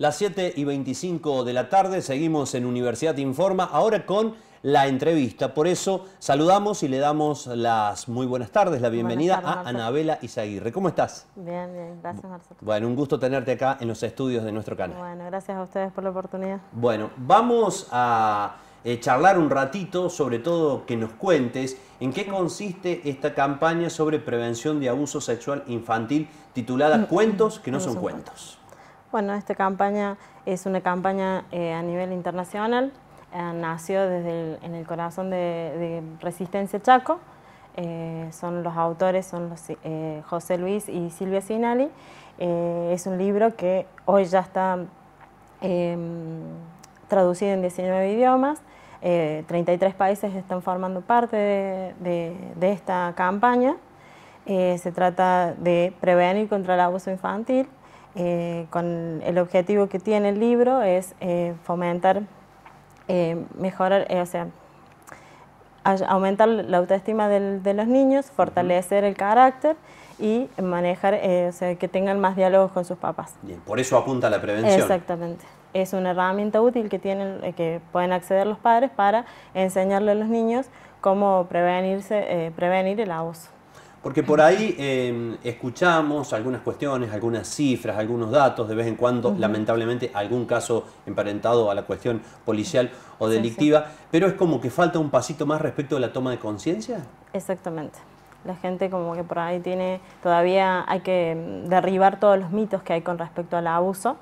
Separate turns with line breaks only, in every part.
Las 7 y 25 de la tarde seguimos en Universidad Informa, ahora con la entrevista. Por eso saludamos y le damos las muy buenas tardes, la bienvenida a Anabela Isaguirre. ¿Cómo estás?
Bien, bien, gracias Marcelo.
Bueno, un gusto tenerte acá en los estudios de nuestro canal.
Bueno, gracias a ustedes por la oportunidad.
Bueno, vamos a eh, charlar un ratito, sobre todo que nos cuentes en qué consiste esta campaña sobre prevención de abuso sexual infantil titulada mm, Cuentos que no son cuentos.
Bueno, esta campaña es una campaña eh, a nivel internacional, eh, nació desde en el corazón de, Resistencia Chaco, eh, son los autores, son los, José Luis y Silvia Sinali. es un libro que hoy ya está em, traducido en 19 idiomas, 33 países están formando parte de esta campaña. se trata de prevenir contra el abuso infantil, eh, con el objetivo que tiene el libro es eh, fomentar, eh, mejorar, o sea, aumentar la autoestima de los niños, fortalecer el carácter y manejar, o sea, que tengan más diálogos con sus papás.
por eso apunta la prevención.
Exactamente. Es una herramienta útil que, tienen, que pueden acceder los padres para enseñarle a los niños cómo prevenirse, prevenir el abuso.
Porque por ahí em, escuchamos algunas cuestiones, algunas cifras, algunos datos, de vez en cuando, lamentablemente, algún caso emparentado a la cuestión policial o delictiva, pero es como que falta un pasito más respecto de la toma de conciencia.
Exactamente. La gente como que por ahí tiene, todavía hay que em, derribar todos los mitos que hay con respecto al abuso.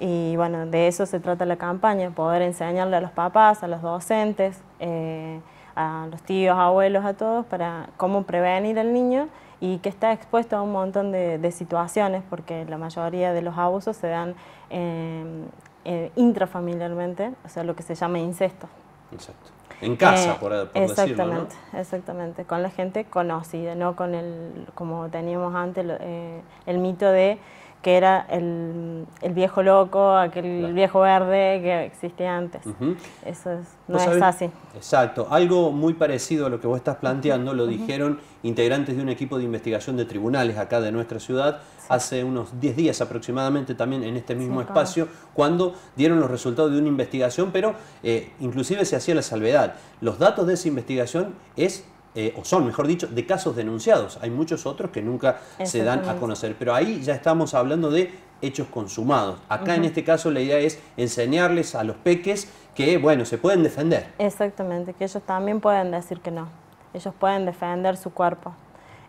Y bueno, de eso se trata la campaña, poder enseñarle a los papás, a los docentes. Eh, a los tíos, abuelos, a todos, para cómo prevenir al niño y que está expuesto a un montón de, situaciones, porque la mayoría de los abusos se dan em, eh, intrafamiliarmente, o sea, lo que se llama incesto. Exacto. En casa, eh, por, por, exactamente, Exactamente, con la gente conocida, no con el, como teníamos antes, eh, el mito de que era el, viejo loco, aquel viejo verde que existía antes. Eso es, no es así.
Exacto. Algo muy parecido a lo que vos estás planteando lo dijeron integrantes de un equipo de investigación de tribunales acá de nuestra ciudad hace unos 10 días aproximadamente también en este mismo espacio cuando dieron los resultados de una investigación, pero eh, inclusive se hacía la salvedad. Los datos de esa investigación es eh, o son, mejor dicho, de casos denunciados. Hay muchos otros que nunca se dan a conocer, pero ahí ya estamos hablando de hechos consumados. Acá en este caso la idea es enseñarles a los peques que, bueno, se pueden defender.
Exactamente, que ellos también pueden decir que no. Ellos pueden defender su cuerpo.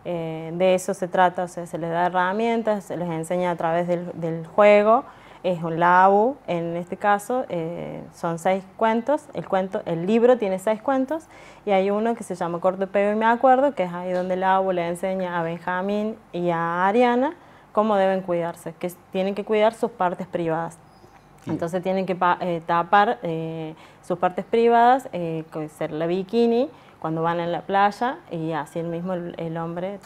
Eh, de eso se trata, o sea, se les da herramientas, se les enseña a través del juego es un labu, en este caso eh, son seis cuentos, el, cuento, el libro tiene seis cuentos y hay uno que se llama Corto pelo y me acuerdo, que es ahí donde el labu le enseña a Benjamín y a Ariana cómo deben cuidarse, que tienen que cuidar sus partes privadas. Entonces tienen que eh, tapar eh, sus partes privadas, ser la bikini, cuando van en la playa y así el mismo el, hombre,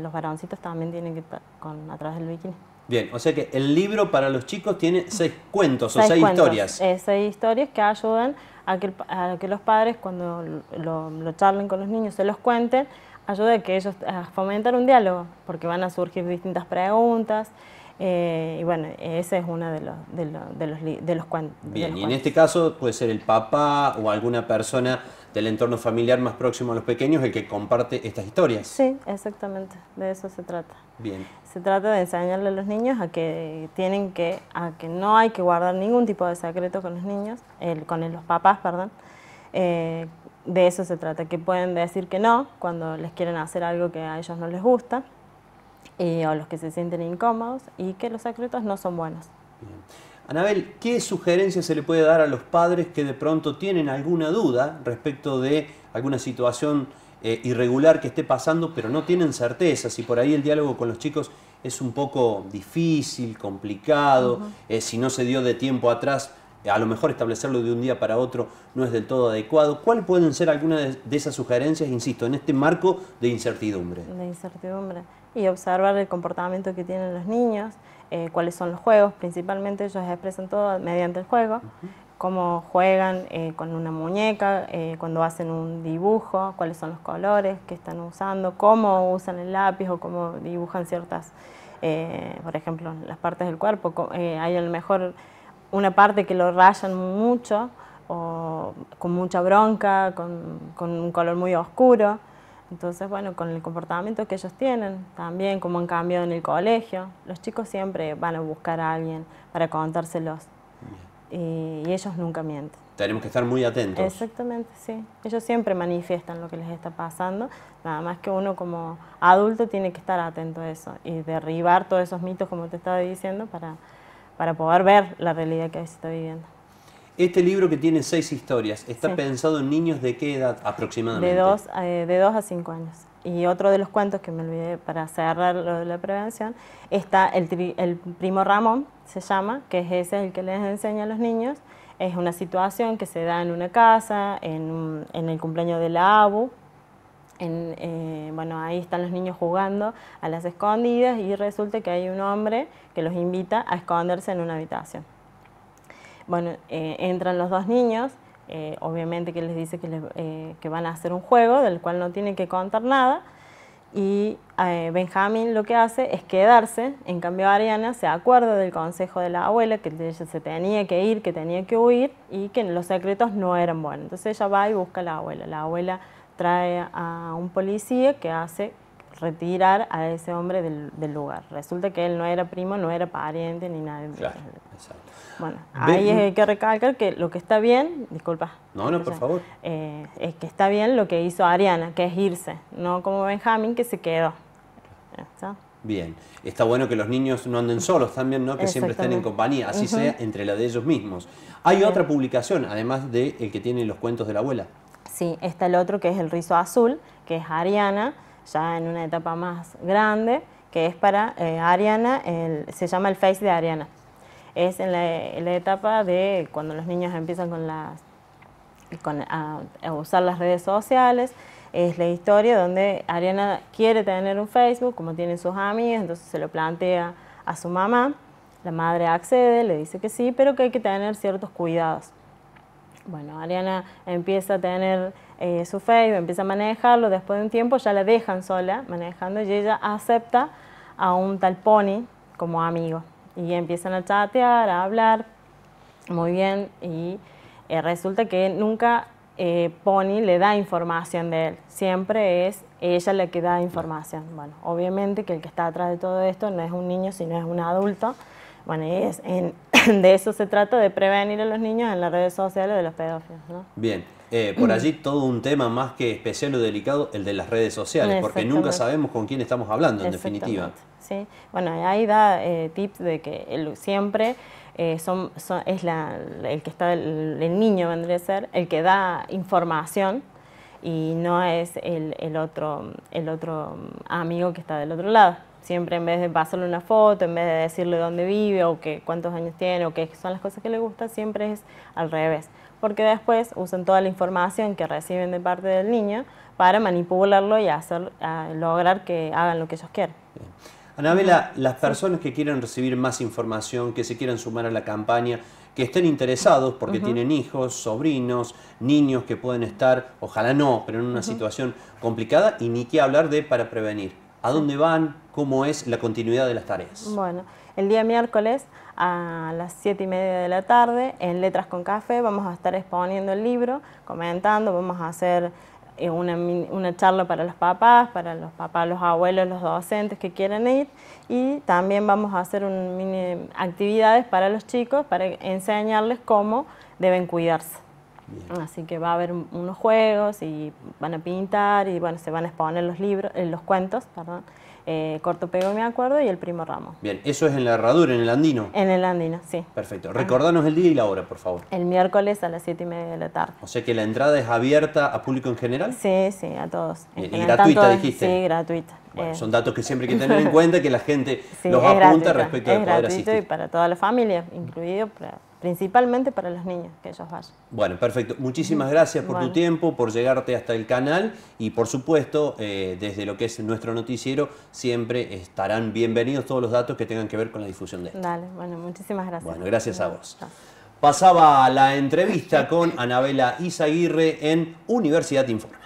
los varoncitos también tienen que estar con, atrás del bikini.
Bien, o sea que el libro para los chicos tiene seis cuentos o seis historias.
Eh, seis historias que ayudan a que, a que los padres cuando lo, charlen con los niños, se los cuenten, ayuda a que ellos a fomentar un diálogo, porque van a surgir distintas preguntas. Eh, y bueno, ese es uno de los, de los, de los, Bien, y en este
caso puede ser el papá o alguna persona del entorno familiar más próximo a los pequeños el que comparte estas historias. Sí,
exactamente, de eso se trata. Bien. Se trata de enseñarle a los niños a que tienen que, a que no hay que guardar ningún tipo de secreto con los niños, con los papás, perdón. Eh, de eso se trata, que pueden decir que no cuando les quieren hacer algo que a ellos no les gusta, o los que se sienten incómodos, y que los secretos no son buenos.
Anabel, ¿qué sugerencias se le puede dar a los padres que de pronto tienen alguna duda respecto de alguna situación eh, irregular que esté pasando, pero no tienen certeza? Si por ahí el diálogo con los chicos es un poco difícil, complicado, eh, si no se dio de tiempo atrás, a lo mejor establecerlo de un día para otro no es del todo adecuado. ¿Cuáles pueden ser algunas de esas sugerencias, insisto, en este marco de incertidumbre? De
incertidumbre. Y observar el comportamiento que tienen los niños. Eh, cuáles son los juegos, principalmente ellos expresan todo mediante el juego, cómo juegan eh, con una muñeca, eh, cuando hacen un dibujo, cuáles son los colores que están usando, cómo usan el lápiz o cómo dibujan ciertas, por ejemplo, las partes del cuerpo. hay a lo mejor una parte que lo rayan mucho o con mucha bronca, con un color muy oscuro. Entonces, bueno, con el comportamiento que ellos tienen, también como han cambiado en el colegio, los chicos siempre van a buscar a alguien para contárselos y, ellos nunca mienten.
Tenemos que estar muy atentos.
Exactamente, sí. Ellos siempre manifiestan lo que les está pasando, nada más que uno como adulto tiene que estar atento a eso y derribar todos esos mitos, como te estaba diciendo, para, para poder ver la realidad que se está viviendo.
Este libro que tiene seis historias, ¿está pensado en niños de qué edad aproximadamente?
Eh, de dos, a cinco años. Y otro de los cuentos que me olvidé para cerrar lo de la prevención, está el, primo Ramón, se llama, que es ese el que les enseña a los niños. Es una situación que se da en una casa, en, el cumpleaños de la ABU, eh, bueno, ahí están los niños jugando a las escondidas y resulta que hay un hombre que los invita a esconderse en una habitación. Bueno, eh, entran los dos niños, eh, obviamente que les dice que, eh, que, van a hacer un juego del cual no tienen que contar nada y Benjamín lo que hace es quedarse, en cambio Ariana se acuerda del consejo de la abuela que ella se tenía que ir, que tenía que huir y que los secretos no eran buenos. Entonces ella va y busca a la abuela, la abuela trae a un policía que hace retirar a ese hombre del, lugar. Resulta que él no era primo, no era pariente ni nada. Claro, Bueno, ahí hay mm. que recalcar que lo que está bien, disculpa. No, no, por favor. Eh, es que está bien lo que hizo Ariana, que es irse, no como Benjamín que se quedó.
Bien, está bueno que los niños no anden solos también, ¿no? Que siempre estén en compañía, así sea entre la de ellos mismos. Hay otra publicación, además de el que tiene los cuentos de la abuela.
Sí, está el otro que es el rizo azul, que es Ariana, ya en una etapa más grande, que es para eh, Ariana, se llama el Face de Ariana. Es en la, etapa de cuando los niños empiezan con las, a, usar las redes sociales, es la historia donde Ariana quiere tener un Facebook, como tienen sus amigos, entonces se lo plantea a su mamá, la madre accede, le dice que sí, pero que hay que tener ciertos cuidados. Bueno, Ariana empieza a tener eh, su Facebook, empieza a manejarlo, después de un tiempo ya la dejan sola manejando y ella acepta a un tal Pony como amigo. Y empiezan a chatear, a hablar, muy bien, y eh, resulta que nunca eh, Pony le da información de él, siempre es ella la que da información. Bueno, obviamente que el que está atrás de todo esto no es un niño, sino es un adulto. Bueno, es, de eso se trata, de prevenir a los niños en las redes sociales de los pedófilos. ¿no?
Bien, eh, por allí todo un tema más que especial o delicado, el de las redes sociales, porque nunca sabemos con quién estamos hablando, en definitiva.
Sí, bueno, ahí da eh, tips de que siempre eh, son, es el que está, el, el, niño vendría a ser, el que da información y no es el, el, otro, el otro amigo que está del otro lado. Siempre en vez de pasarle una foto, en vez de decirle dónde vive o que, cuántos años tiene o qué son las cosas que le gustan, siempre es al revés. Porque después usan toda la información que reciben de parte del niño para manipularlo y hacer, lograr que hagan lo que ellos quieren.
Anabela, las personas que quieran recibir más información, que se quieran sumar a la campaña, que estén interesados porque tienen hijos, sobrinos, niños que pueden estar, ojalá no, pero en una situación complicada y ni qué hablar de para prevenir. ¿A dónde van? ¿Cómo es la continuidad de las tareas?
Bueno, el día miércoles a las 7 y media de la tarde en Letras con Café vamos a estar exponiendo el libro, comentando, vamos a hacer una, una, charla para los papás, para los papás, los abuelos, los docentes que quieren ir y también vamos a hacer mini actividades para los chicos para enseñarles cómo deben cuidarse. Así que va a haber unos juegos y van a pintar y bueno, se van a exponer los libros, eh, los cuentos, perdón. Eh, Corto Pego, me acuerdo, y el Primo Ramo.
Bien, eso es en la herradura, en el andino.
En el andino, sí.
Perfecto. Ah. Recordanos el día y la hora, por favor.
El miércoles a las siete y media de la tarde.
O sea que la entrada es abierta a público en general.
Sí, sí, a todos. y gratuita, dijiste. Sí, gratuita. Bueno, son datos que siempre hay que tener en cuenta,
que la gente los apunta respecto de poder gratuito y
para toda la familia, incluido principalmente para los niños, que ellos vayan.
Bueno, perfecto. Muchísimas gracias por tu tiempo, por llegarte hasta el canal y por supuesto, eh, desde lo que es nuestro noticiero, siempre estarán bienvenidos todos los datos que tengan que ver con la difusión de esto.
Dale, bueno, muchísimas gracias. Bueno, gracias a
vos. Pasaba la entrevista con Anabela Izaguirre en Universidad Informa.